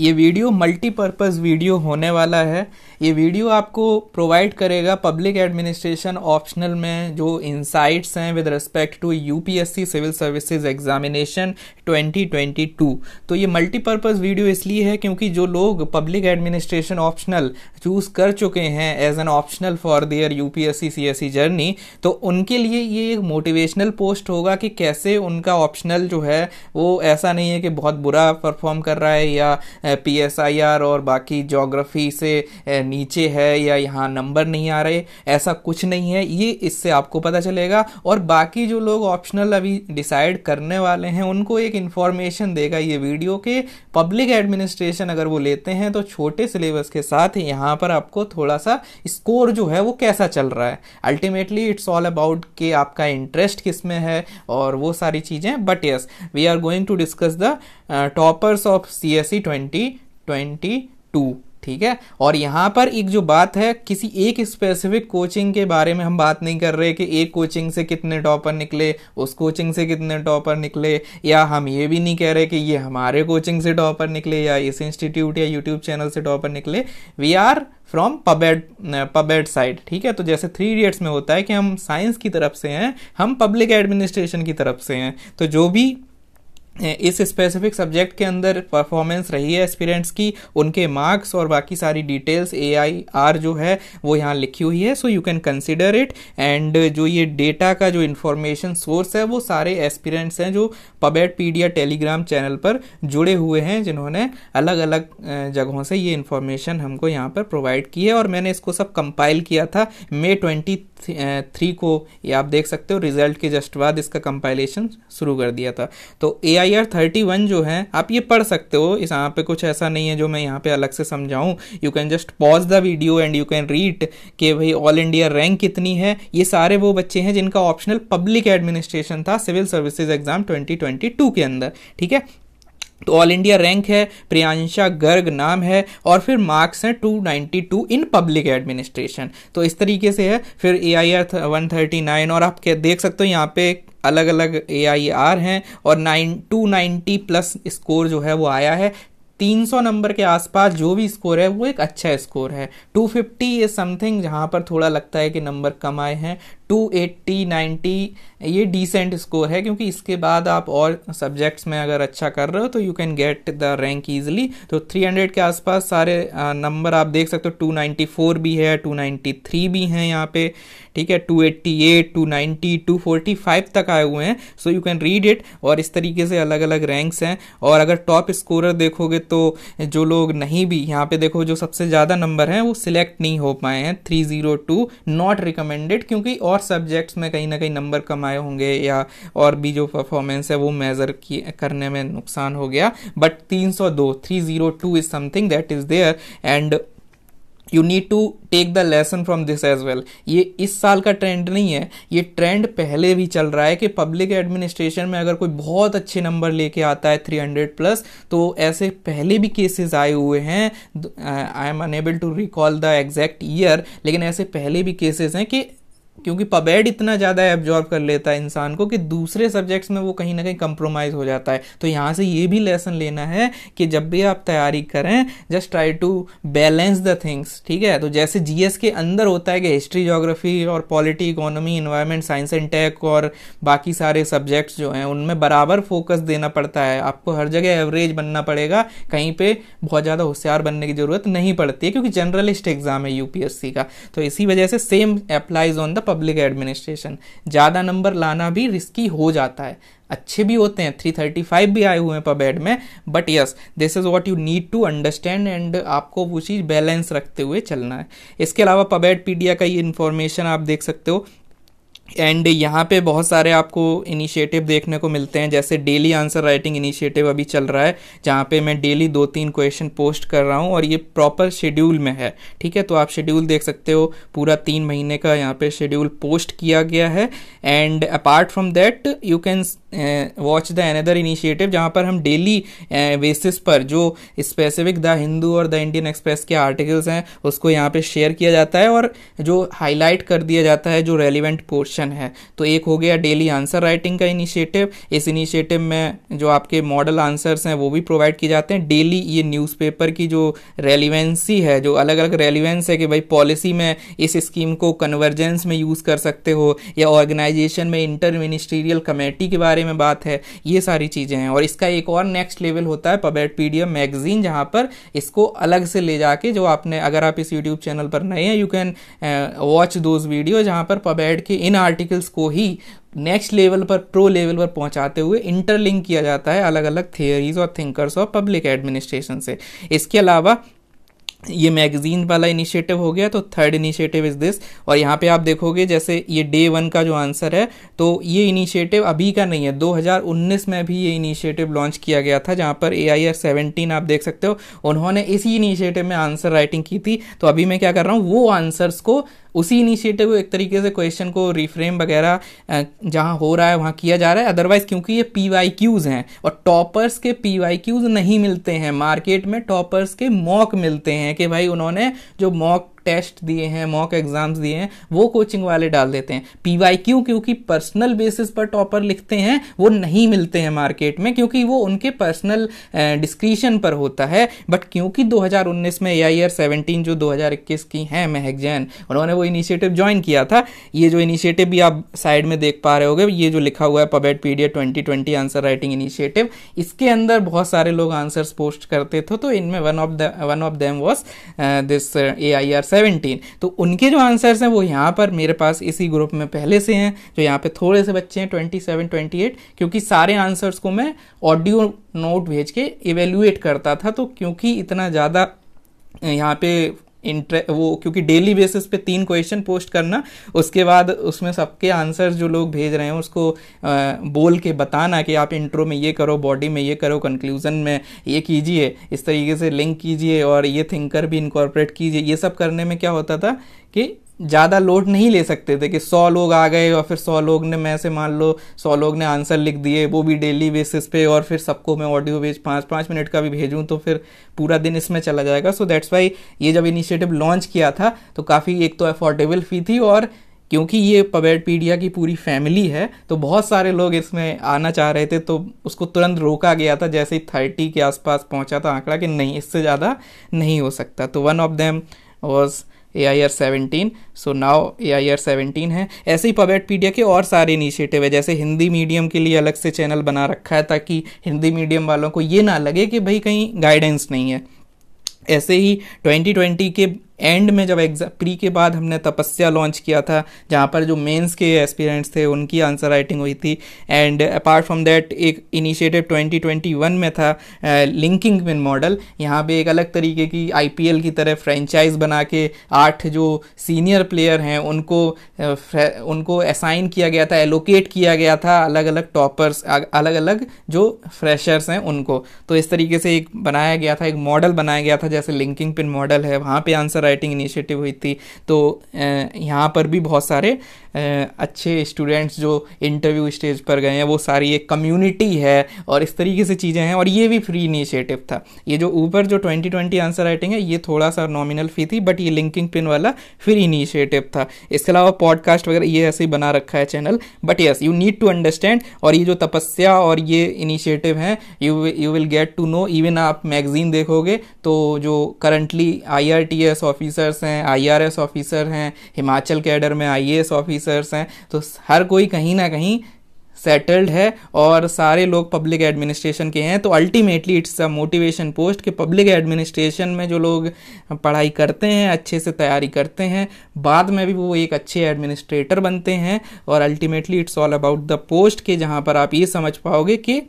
ये video multipurpose video होने वाला है ये वीडियो आपको प्रोवाइड करेगा पब्लिक एडमिनिस्ट्रेशन ऑप्शनल में जो इंसाइट्स हैं with respect to UPSC civil services examination 2022 तो ये मल्टीपर्पज़ वीडियो इसलिए है क्योंकि जो लोग पब्लिक एडमिनिस्ट्रेशन ऑप्शनल चूज़ कर चुके हैं as an optional for their U P S C journey तो उनके लिए ये एक मोटिवेशनल पोस्ट होगा कि कैसे उनका ऑप्शनल जो है वो ऐसा नहीं है कि बहुत बुरा परफॉर्म कर रहा है या आर और बाकी जोग्राफी से नीचे है या यहाँ नंबर नहीं आ रहे ऐसा कुछ नहीं है ये इससे आपको पता चलेगा और बाकी जो लोग ऑप्शनल अभी डिसाइड करने वाले हैं उनको एक इन्फॉर्मेशन देगा ये वीडियो के पब्लिक एडमिनिस्ट्रेशन अगर वो लेते हैं तो छोटे सिलेबस के साथ यहाँ पर आपको थोड़ा सा स्कोर जो है वो कैसा चल रहा है अल्टीमेटली इट्स ऑल अबाउट कि आपका इंटरेस्ट किस में है और वो सारी चीज़ें but yes we are going to discuss the toppers of C S E twenty twenty two ठीक है और यहाँ पर एक जो बात है किसी एक स्पेसिफिक कोचिंग के बारे में हम बात नहीं कर रहे कि एक कोचिंग से कितने टॉपर निकले उस कोचिंग से कितने टॉपर निकले या हम ये भी नहीं कह रहे कि ये हमारे कोचिंग से टॉपर निकले या इस इंस्टीट्यूट या यूट्यूब चैनल से टॉपर निकले वी आर फ्रॉम पबेड पबेड साइड ठीक है तो जैसे थ्री इडियट्स में होता है कि हम साइंस की तरफ से हैं हम पब्लिक एडमिनिस्ट्रेशन की तरफ से हैं तो जो भी इस स्पेसिफिक सब्जेक्ट के अंदर परफॉर्मेंस रही है एस्पिरेंट्स की उनके मार्क्स और बाकी सारी डिटेल्स ए आई आर जो है वो यहाँ लिखी हुई है so you can consider it and जो ये डेटा का जो इन्फॉर्मेशन सोर्स है वो सारे एस्पिरेंट्स हैं जो पबेट पीडिया टेलीग्राम चैनल पर जुड़े हुए हैं जिन्होंने अलग अलग जगहों से ये इन्फॉर्मेशन हमको यहाँ पर प्रोवाइड की है और मैंने इसको सब कंपाइल किया था मे ट्वेंटी थ्री को ये आप देख सकते हो रिजल्ट के जस्ट बाद इसका कंपाइलेशन शुरू कर दिया था तो A I R thirty one जो है आप ये पढ़ सकते हो इस यहाँ पे कुछ ऐसा नहीं है जो मैं यहाँ पे अलग से समझाऊँ you can just pause the video and you can read कि भाई ऑल इंडिया रैंक कितनी है ये सारे वो बच्चे हैं जिनका ऑप्शनल पब्लिक एडमिनिस्ट्रेशन था सिविल सर्विसेज एग्जाम 2022 के अंदर ठीक है तो ऑल इंडिया रैंक है प्रियांशा गर्ग नाम है और फिर मार्क्स हैं 292 इन पब्लिक एडमिनिस्ट्रेशन तो इस तरीके से है फिर A I R one thirty nine और आप देख सकते हो यहाँ पे अलग अलग ए आई आर हैं और nine two ninety plus score जो है वो आया है 300 नंबर के आसपास जो भी स्कोर है वो एक अच्छा स्कोर है 250 फिफ्टी इज समथिंग जहाँ पर थोड़ा लगता है कि नंबर कम आए हैं टू एट्टी नाइन्टी ये डिसेंट स्कोर है क्योंकि इसके बाद आप और सब्जेक्ट्स में अगर अच्छा कर रहे हो तो you can get the rank easily तो थ्री हंड्रेड के आसपास सारे नंबर आप देख सकते हो टू नाइन्टी फोर भी है टू नाइन्टी थ्री भी हैं यहाँ पे ठीक है two eighty eight two ninety two forty five तक आए हुए हैं so you can read it और इस तरीके से अलग अलग रैंक्स हैं और अगर टॉप स्कोरर देखोगे तो जो लोग नहीं भी यहाँ पे देखो जो सबसे ज़्यादा नंबर हैं वो सिलेक्ट नहीं हो पाए हैं three zero two not recommended क्योंकि और और सब्जेक्ट्स में कहीं ना कहीं नंबर कम आए होंगे या और भी जो परफॉर्मेंस है वो मेज़र करने में नुकसान हो गया but 302 302 is something that is there and you need to take the lesson from this as well ये इस साल का ट्रेंड नहीं है ये ट्रेंड पहले भी चल रहा है कि पब्लिक एडमिनिस्ट्रेशन में अगर कोई बहुत अच्छे नंबर लेके आता है 300 प्लस तो ऐसे पहले भी केसेस आए हुए हैं I am unable to recall the exact year लेकिन ऐसे पहले भी केसेस हैं कि क्योंकि पबेड इतना ज़्यादा एब्जॉर्ब कर लेता है इंसान को कि दूसरे सब्जेक्ट्स में वो कहीं ना कहीं कंप्रोमाइज़ हो जाता है तो यहाँ से ये भी लेसन लेना है कि जब भी आप तैयारी करें just try to balance the things ठीक है तो जैसे जीएस के अंदर होता है कि हिस्ट्री जोग्राफी और polity economy environment science and tech और बाकी सारे सब्जेक्ट्स जो हैं उनमें बराबर फोकस देना पड़ता है आपको हर जगह एवरेज बनना पड़ेगा कहीं पर बहुत ज़्यादा होशियार बनने की ज़रूरत नहीं पड़ती है क्योंकि जनरलिस्ट एग्ज़ाम है यूपीएससी का तो इसी वजह से same applies on the public administration ज़्यादा नंबर लाना भी रिस्की हो जाता है अच्छे भी होते हैं 335 भी आए हुए हैं पर में but yes this is what you need to understand and आपको वो चीज़ बैलेंस रखते हुए चलना है इसके अलावा पबेड पीडिया का ये इन्फॉर्मेशन आप देख सकते हो एंड यहाँ पे बहुत सारे आपको इनिशिएटिव देखने को मिलते हैं जैसे डेली आंसर राइटिंग इनिशिएटिव अभी चल रहा है जहाँ पे मैं डेली दो तीन क्वेश्चन पोस्ट कर रहा हूँ और ये प्रॉपर शेड्यूल में है ठीक है तो आप शेड्यूल देख सकते हो पूरा तीन महीने का यहाँ पे शेड्यूल पोस्ट किया गया है and apart from that you can watch the another initiative जहाँ पर हम डेली बेसिस uh, पर जो स्पेसिफिक द हिंदू और द इंडियन एक्सप्रेस के आर्टिकल्स हैं उसको यहाँ पर शेयर किया जाता है और जो हाईलाइट कर दिया जाता है जो रेलिवेंट पोस्ट क्वेश्चन है तो एक हो गया डेली आंसर राइटिंग का इनिशिएटिव इस इनिशिएटिव में जो आपके मॉडल आंसर्स हैं वो भी प्रोवाइड किए जाते हैं डेली ये न्यूज़पेपर की जो रेलिवेंसी है जो अलग अलग रेलिवेंस है कि भाई पॉलिसी में इस स्कीम को कन्वर्जेंस में यूज़ कर सकते हो या ऑर्गेनाइजेशन में इंटर मिनिस्ट्रियल कमेटी के बारे में बात है ये सारी चीज़ें हैं और इसका एक और नेक्स्ट लेवल होता है पबेट पी मैगजीन जहाँ पर इसको अलग से ले जाके जो आपने अगर आप इस यूट्यूब चैनल पर नए हैं you can watch those video जहाँ पर पबेट के इन आर्टिकल्स को ही नेक्स्ट लेवल पर प्रो लेवल पर पहुंचाते हुए इंटरलिंक किया जाता है अलग अलग थियोरीज और थिंकर्स और पब्लिक एडमिनिस्ट्रेशन से इसके अलावा ये मैगजीन वाला इनिशिएटिव हो गया तो थर्ड इनिशिएटिव इज़ दिस और यहाँ पे आप देखोगे जैसे ये डे वन का जो आंसर है तो ये इनिशिएटिव अभी का नहीं है 2019 में भी ये इनिशिएटिव लॉन्च किया गया था जहाँ पर ए आई आर सेवनटीन आप देख सकते हो उन्होंने इसी इनिशिएटिव में आंसर राइटिंग की थी तो अभी मैं क्या कर रहा हूँ वो आंसर्स को उसी इनिशिएटिव को एक तरीके से क्वेश्चन को रिफ्रेम वगैरह जहाँ हो रहा है वहाँ किया जा रहा है अदरवाइज क्योंकि ये पी वाई क्यूज़ हैं और टॉपर्स के पी वाई क्यूज़ नहीं मिलते हैं मार्केट में टॉपर्स के मॉक मिलते हैं कि भाई उन्होंने जो मॉक टेस्ट दिए हैं मॉक एग्जाम्स दिए हैं वो कोचिंग वाले डाल देते हैं पीवाई क्यू क्योंकि पर्सनल बेसिस पर टॉपर लिखते हैं वो नहीं मिलते हैं मार्केट में क्योंकि वो उनके पर्सनल डिस्क्रिशन eh, पर होता है बट क्योंकि 2019 में ए आई आर सेवनटीन जो 2021 की हैं महक जैन उन्होंने वो इनिशिएटिव ज्वाइन किया था ये जो इनिशिएटिव भी आप साइड में देख पा रहे होगे ये जो लिखा हुआ है पबेट पीडिया ट्वेंटी आंसर राइटिंग इनिशिएटिव इसके अंदर बहुत सारे लोग आंसर्स पोस्ट करते थे तो इनमें one of one of them was this A I R seventeen तो उनके जो आंसर्स हैं वो यहाँ पर मेरे पास इसी ग्रुप में पहले से हैं जो यहाँ पे थोड़े से बच्चे हैं ट्वेंटी सेवन ट्वेंटी एट क्योंकि सारे आंसर्स को मैं ऑडियो नोट भेज के इवेल्यूएट करता था तो क्योंकि इतना ज़्यादा यहाँ पे इंटर वो क्योंकि डेली बेसिस पे तीन क्वेश्चन पोस्ट करना उसके बाद उसमें सबके आंसर जो लोग भेज रहे हैं उसको आ, बोल के बताना कि आप इंट्रो में ये करो बॉडी में ये करो कंक्लूजन में ये कीजिए इस तरीके से लिंक कीजिए और ये थिंकर भी इनकॉर्पोरेट कीजिए ये सब करने में क्या होता था कि ज़्यादा लोड नहीं ले सकते थे कि सौ लोग आ गए और फिर सौ लोग ने मैं से मान लो सौ लोग ने आंसर लिख दिए वो भी डेली बेसिस पे और फिर सबको मैं ऑडियो भेज पाँच पाँच मिनट का भी भेजूँ तो फिर पूरा दिन इसमें चला जाएगा सो दैट्स वाई ये जब इनिशिएटिव लॉन्च किया था तो काफ़ी एक तो अफोर्डेबल फी थी और क्योंकि ये पबेट पीडिया की पूरी फैमिली है तो बहुत सारे लोग इसमें आना चाह रहे थे तो उसको तुरंत रोका गया था जैसे ही थर्टी के आसपास पहुंचा था आंकड़ा कि नहीं इससे ज़्यादा नहीं हो सकता तो one of them was A I R seventeen so now A I R seventeen है ऐसे ही पबेट पीडिया के और सारे इनिशिएटिव है जैसे हिंदी मीडियम के लिए अलग से चैनल बना रखा है ताकि हिंदी मीडियम वालों को ये ना लगे कि भाई कहीं गाइडेंस नहीं है ऐसे ही 2020 के एंड में जब एग्जाम प्री के बाद हमने तपस्या लॉन्च किया था जहाँ पर जो मेंस के एस्पिरेंट्स थे उनकी आंसर राइटिंग हुई थी एंड अपार्ट फ्रॉम दैट एक इनिशिएटिव 2021 में था लिंकिंग विन मॉडल यहाँ पे एक अलग तरीके की आईपीएल की तरह फ्रेंचाइज बना के आठ जो सीनियर प्लेयर हैं उनको उनको असाइन किया गया था एलोकेट किया गया था अलग अलग टॉपर्स अलग अलग जो फ्रेशर्स हैं उनको तो इस तरीके से एक बनाया गया था एक मॉडल बनाया गया था जैसे लिंकिंग पिन मॉडल है वहाँ पे आंसर राइटिंग इनिशिएटिव हुई थी तो यहाँ पर भी बहुत सारे अच्छे स्टूडेंट्स जो इंटरव्यू स्टेज पर गए हैं वो सारी एक कम्युनिटी है और इस तरीके से चीज़ें हैं और ये भी फ्री इनिशिएटिव था ये जो ऊपर जो 2020 आंसर राइटिंग है ये थोड़ा सा नॉमिनल फ़ी थी बट ये लिंकिंग पिन वाला फ्री इनिशिएटिव था इसके अलावा पॉडकास्ट वगैरह ये ऐसे ही बना रखा है channel but yes you need to understand और ये जो तपस्या और ये इनिशिएटिव हैं you you will get to know even आप मैगजीन देखोगे तो जो करंटली आई ऑफिसर्स हैं आई ऑफिसर हैं हिमाचल कैडर में आई ऑफिसर ऑफिसर्स हैं तो हर कोई कहीं ना कहीं सेटल्ड है और सारे लोग पब्लिक एडमिनिस्ट्रेशन के हैं तो ultimately it's a motivation post कि पब्लिक एडमिनिस्ट्रेशन में जो लोग पढ़ाई करते हैं अच्छे से तैयारी करते हैं बाद में भी वो एक अच्छे एडमिनिस्ट्रेटर बनते हैं और ultimately it's all about the post के जहाँ पर आप ये समझ पाओगे कि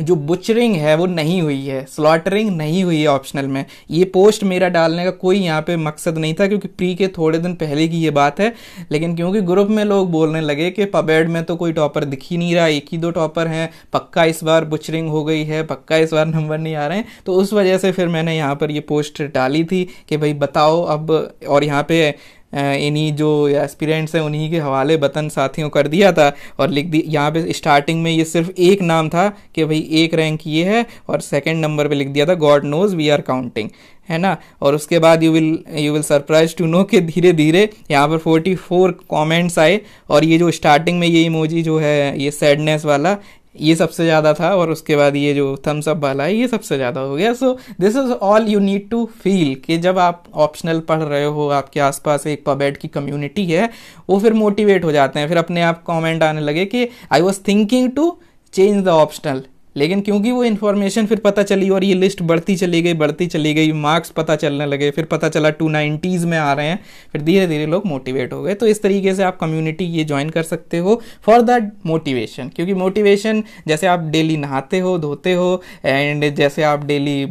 जो बुचरिंग है वो नहीं हुई है स्लॉटरिंग नहीं हुई है ऑप्शनल में ये पोस्ट मेरा डालने का कोई यहाँ पे मकसद नहीं था क्योंकि प्री के थोड़े दिन पहले की ये बात है लेकिन क्योंकि ग्रुप में लोग बोलने लगे कि पबेड में तो कोई टॉपर दिख ही नहीं रहा एक ही दो टॉपर हैं पक्का इस बार बुचरिंग हो गई है पक्का इस बार नंबर नहीं आ रहे हैं तो उस वजह से फिर मैंने यहाँ पर ये पोस्ट डाली थी कि भाई बताओ अब और यहाँ पे इन्हीं जो एस्पिरेंट्स हैं उन्हीं के हवाले वतन साथियों कर दिया था और लिख दी यहाँ पे स्टार्टिंग में ये सिर्फ एक नाम था कि भाई एक रैंक ये है और सेकंड नंबर पे लिख दिया था God knows we are counting है ना और उसके बाद you will you will surprise to know कि धीरे धीरे यहाँ पर 44 कमेंट्स आए और ये जो स्टार्टिंग में ये इमोजी जो है ये सैडनेस वाला ये सबसे ज़्यादा था और उसके बाद ये जो थम्स अप वाला है ये सबसे ज़्यादा हो गया so this is all you need to feel कि जब आप ऑप्शनल पढ़ रहे हो आपके आसपास एक पबेड की कम्युनिटी है वो फिर मोटिवेट हो जाते हैं फिर अपने आप कमेंट आने लगे कि I was thinking to change the optional लेकिन क्योंकि वो इन्फॉर्मेशन फिर पता चली और ये लिस्ट बढ़ती चली गई बढ़ती चली गई मार्क्स पता चलने लगे फिर पता चला टू नाइन्टीज़ में आ रहे हैं फिर धीरे धीरे लोग मोटिवेट हो गए तो इस तरीके से आप कम्युनिटी ये ज्वाइन कर सकते हो फॉर दैट मोटिवेशन क्योंकि मोटिवेशन जैसे आप डेली नहाते हो धोते हो एंड जैसे आप डेली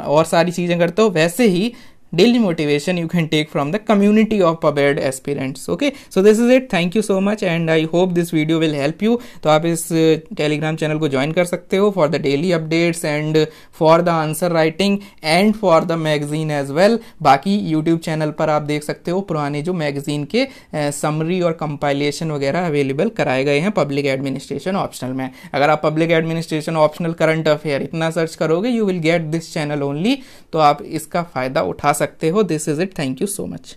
और सारी चीज़ें करते हो वैसे ही daily motivation you can take from the community of pubed aspirants okay so this is it thank you so much and I hope this video will help you तो आप इस टेलीग्राम uh, चैनल को join कर सकते हो for the daily updates and for the answer writing and for the magazine as well बाकी YouTube channel पर आप देख सकते हो पुराने जो मैगजीन के समरी uh, और कंपाइलेशन वगैरह अवेलेबल कराए गए हैं पब्लिक एडमिनिस्ट्रेशन ऑप्शनल में अगर आप public administration optional current affair इतना सर्च करोगे you will get this channel only तो आप इसका फायदा उठा सकते हो this is it thank you so much